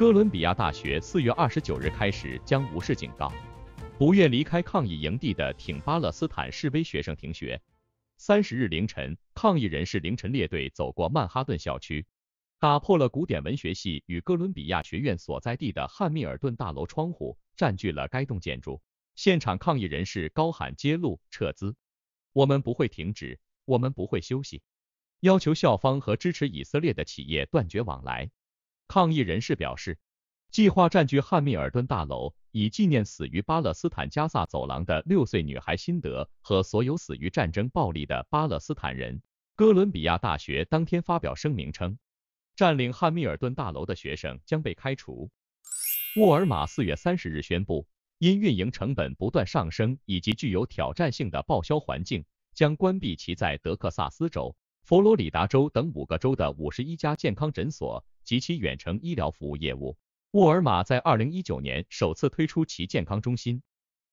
哥伦比亚大学四月二十九日开始将无视警告，不愿离开抗议营地的挺巴勒斯坦示威学生停学。三十日凌晨，抗议人士凌晨列队走过曼哈顿校区，打破了古典文学系与哥伦比亚学院所在地的汉密尔顿大楼窗户，占据了该栋建筑。现场抗议人士高喊揭露、撤资，我们不会停止，我们不会休息，要求校方和支持以色列的企业断绝往来。抗议人士表示，计划占据汉密尔顿大楼，以纪念死于巴勒斯坦加萨走廊的六岁女孩辛德和所有死于战争暴力的巴勒斯坦人。哥伦比亚大学当天发表声明称，占领汉密尔顿大楼的学生将被开除。沃尔玛四月三十日宣布，因运营成本不断上升以及具有挑战性的报销环境，将关闭其在德克萨斯州、佛罗里达州等五个州的五十一家健康诊所。及其远程医疗服务业务。沃尔玛在二零一九年首次推出其健康中心，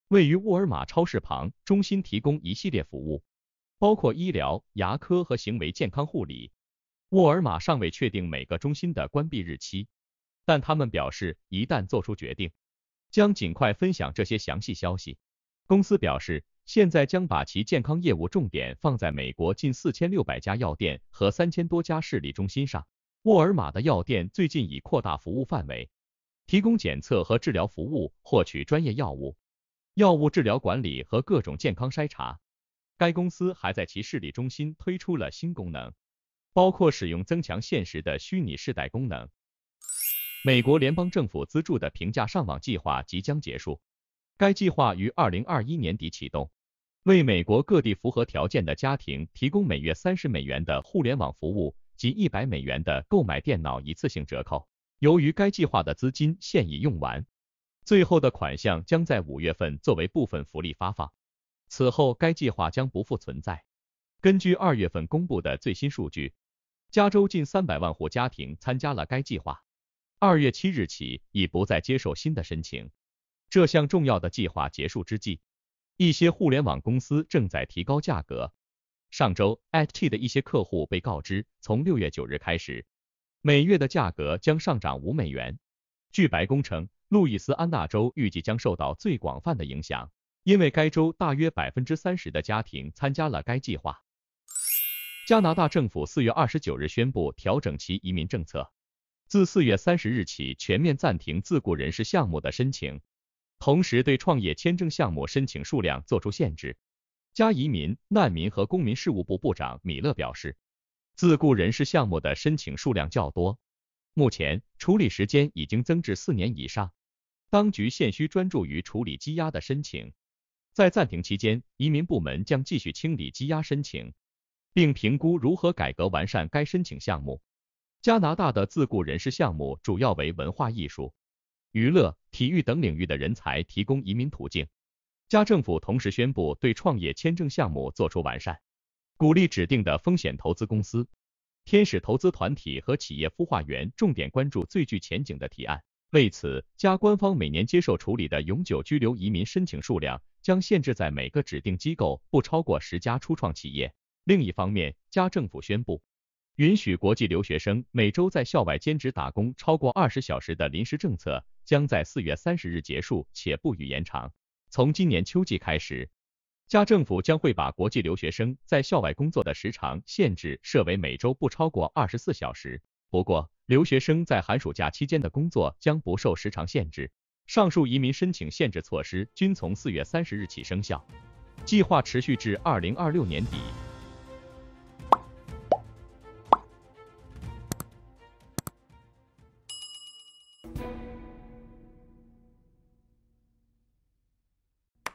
位于沃尔玛超市旁，中心提供一系列服务，包括医疗、牙科和行为健康护理。沃尔玛尚未确定每个中心的关闭日期，但他们表示一旦做出决定，将尽快分享这些详细消息。公司表示，现在将把其健康业务重点放在美国近四千六百家药店和三千多家视力中心上。沃尔玛的药店最近已扩大服务范围，提供检测和治疗服务，获取专业药物、药物治疗管理和各种健康筛查。该公司还在其势力中心推出了新功能，包括使用增强现实的虚拟试戴功能。美国联邦政府资助的平价上网计划即将结束，该计划于二零二一年底启动，为美国各地符合条件的家庭提供每月三十美元的互联网服务。及一百美元的购买电脑一次性折扣。由于该计划的资金现已用完，最后的款项将在五月份作为部分福利发放。此后，该计划将不复存在。根据二月份公布的最新数据，加州近三百万户家庭参加了该计划。二月七日起，已不再接受新的申请。这项重要的计划结束之际，一些互联网公司正在提高价格。上周 a t 的一些客户被告知，从六月九日开始，每月的价格将上涨五美元。据白宫称，路易斯安那州预计将受到最广泛的影响，因为该州大约百分之三十的家庭参加了该计划。加拿大政府四月二十九日宣布调整其移民政策，自四月三十日起全面暂停自雇人士项目的申请，同时对创业签证项目申请数量作出限制。加移民、难民和公民事务部部长米勒表示，自雇人士项目的申请数量较多，目前处理时间已经增至四年以上。当局现需专注于处理积压的申请，在暂停期间，移民部门将继续清理积压申请，并评估如何改革完善该申请项目。加拿大的自雇人士项目主要为文化艺术、娱乐、体育等领域的人才提供移民途径。加政府同时宣布对创业签证项目作出完善，鼓励指定的风险投资公司、天使投资团体和企业孵化园重点关注最具前景的提案。为此，加官方每年接受处理的永久居留移民申请数量将限制在每个指定机构不超过十家初创企业。另一方面，加政府宣布允许国际留学生每周在校外兼职打工超过二十小时的临时政策将在四月三十日结束，且不予延长。从今年秋季开始，加政府将会把国际留学生在校外工作的时长限制设为每周不超过二十四小时。不过，留学生在寒暑假期间的工作将不受时长限制。上述移民申请限制措施均从四月三十日起生效，计划持续至二零二六年底。